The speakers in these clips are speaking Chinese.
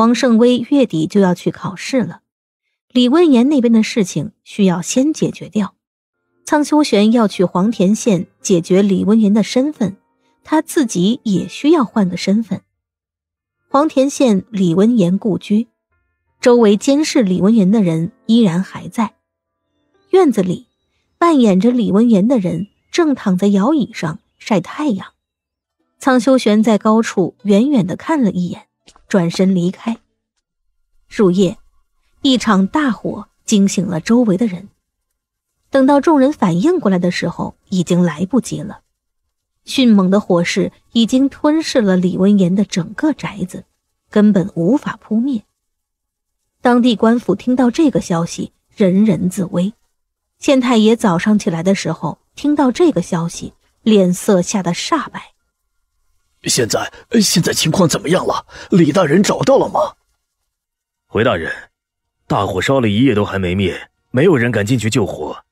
王胜威月底就要去考试了，李温言那边的事情需要先解决掉。苍秋玄要去黄田县解决李温言的身份，他自己也需要换个身份。黄田县李温言故居，周围监视李温言的人依然还在。院子里，扮演着李温言的人正躺在摇椅上晒太阳。苍秋玄在高处远远的看了一眼。转身离开。入夜，一场大火惊醒了周围的人。等到众人反应过来的时候，已经来不及了。迅猛的火势已经吞噬了李文言的整个宅子，根本无法扑灭。当地官府听到这个消息，人人自危。县太爷早上起来的时候，听到这个消息，脸色吓得煞白。现在现在情况怎么样了？李大人找到了吗？回大人，大火烧了一夜都还没灭，没有人敢进去救火，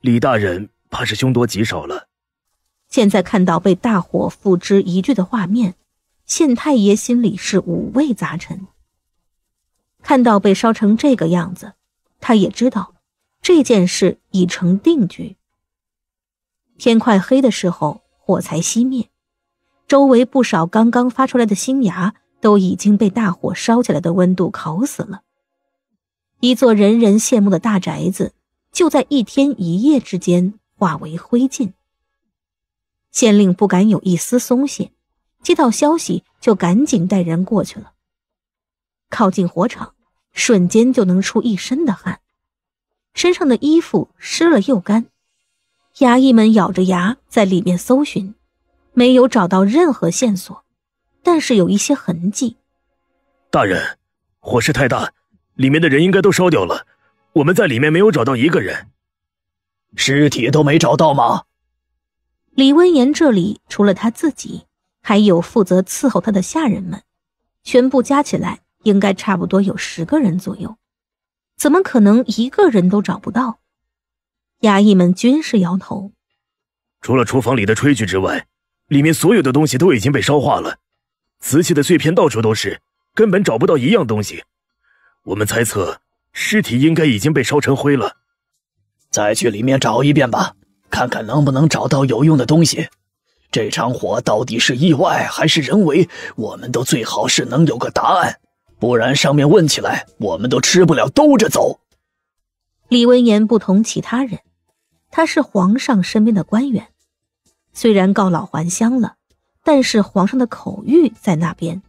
李大人怕是凶多吉少了。现在看到被大火付之一炬的画面，县太爷心里是五味杂陈。看到被烧成这个样子，他也知道这件事已成定局。天快黑的时候，火才熄灭。周围不少刚刚发出来的新芽都已经被大火烧起来的温度烤死了。一座人人羡慕的大宅子就在一天一夜之间化为灰烬。县令不敢有一丝松懈，接到消息就赶紧带人过去了。靠近火场，瞬间就能出一身的汗，身上的衣服湿了又干。衙役们咬着牙在里面搜寻。没有找到任何线索，但是有一些痕迹。大人，火势太大，里面的人应该都烧掉了。我们在里面没有找到一个人，尸体都没找到吗？李温言这里除了他自己，还有负责伺候他的下人们，全部加起来应该差不多有十个人左右，怎么可能一个人都找不到？衙役们均是摇头。除了厨房里的炊具之外。里面所有的东西都已经被烧化了，瓷器的碎片到处都是，根本找不到一样东西。我们猜测尸体应该已经被烧成灰了。再去里面找一遍吧，看看能不能找到有用的东西。这场火到底是意外还是人为？我们都最好是能有个答案，不然上面问起来，我们都吃不了兜着走。李文言不同其他人，他是皇上身边的官员。虽然告老还乡了，但是皇上的口谕在那边。